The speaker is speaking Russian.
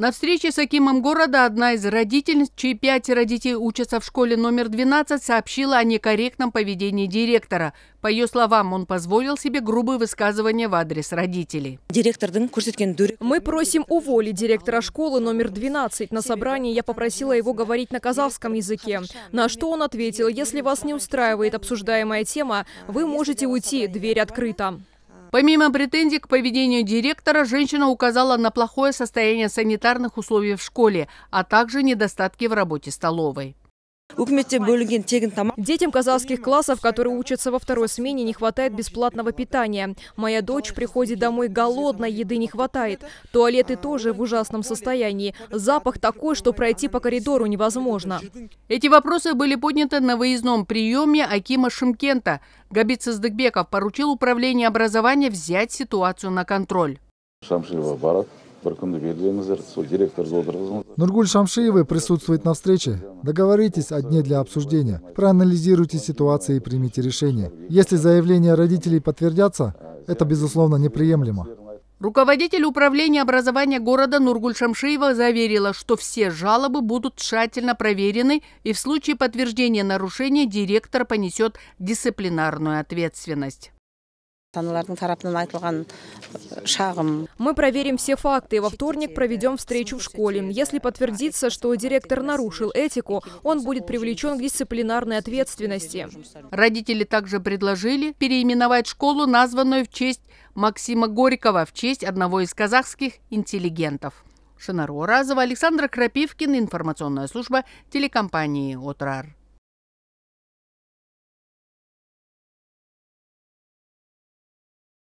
На встрече с Акимом города одна из родительниц, чьи пятеро детей учатся в школе номер 12, сообщила о некорректном поведении директора. По ее словам, он позволил себе грубые высказывания в адрес родителей. Мы просим уволить директора школы номер 12. На собрании я попросила его говорить на казахском языке. На что он ответил, если вас не устраивает обсуждаемая тема, вы можете уйти, дверь открыта. Помимо претензий к поведению директора, женщина указала на плохое состояние санитарных условий в школе, а также недостатки в работе столовой детям казахских классов которые учатся во второй смене не хватает бесплатного питания моя дочь приходит домой голодной еды не хватает туалеты тоже в ужасном состоянии запах такой что пройти по коридору невозможно эти вопросы были подняты на выездном приеме акима шимкента габит сыздыкбеков поручил управлению образования взять ситуацию на контроль Нургуль Шамшиевы присутствует на встрече. Договоритесь о дне для обсуждения. Проанализируйте ситуацию и примите решение. Если заявления родителей подтвердятся, это, безусловно, неприемлемо. Руководитель управления образования города Нургуль Шамшиева заверила, что все жалобы будут тщательно проверены и в случае подтверждения нарушения директор понесет дисциплинарную ответственность. Э, Мы проверим все факты. Во вторник проведем встречу в школе. Если подтвердится, что директор нарушил этику, он будет привлечен к дисциплинарной ответственности. Родители также предложили переименовать школу, названную в честь Максима Горького, в честь одного из казахских интеллигентов. Шинаро Разова, Александр Крапивкин, информационная служба телекомпании «Отрар».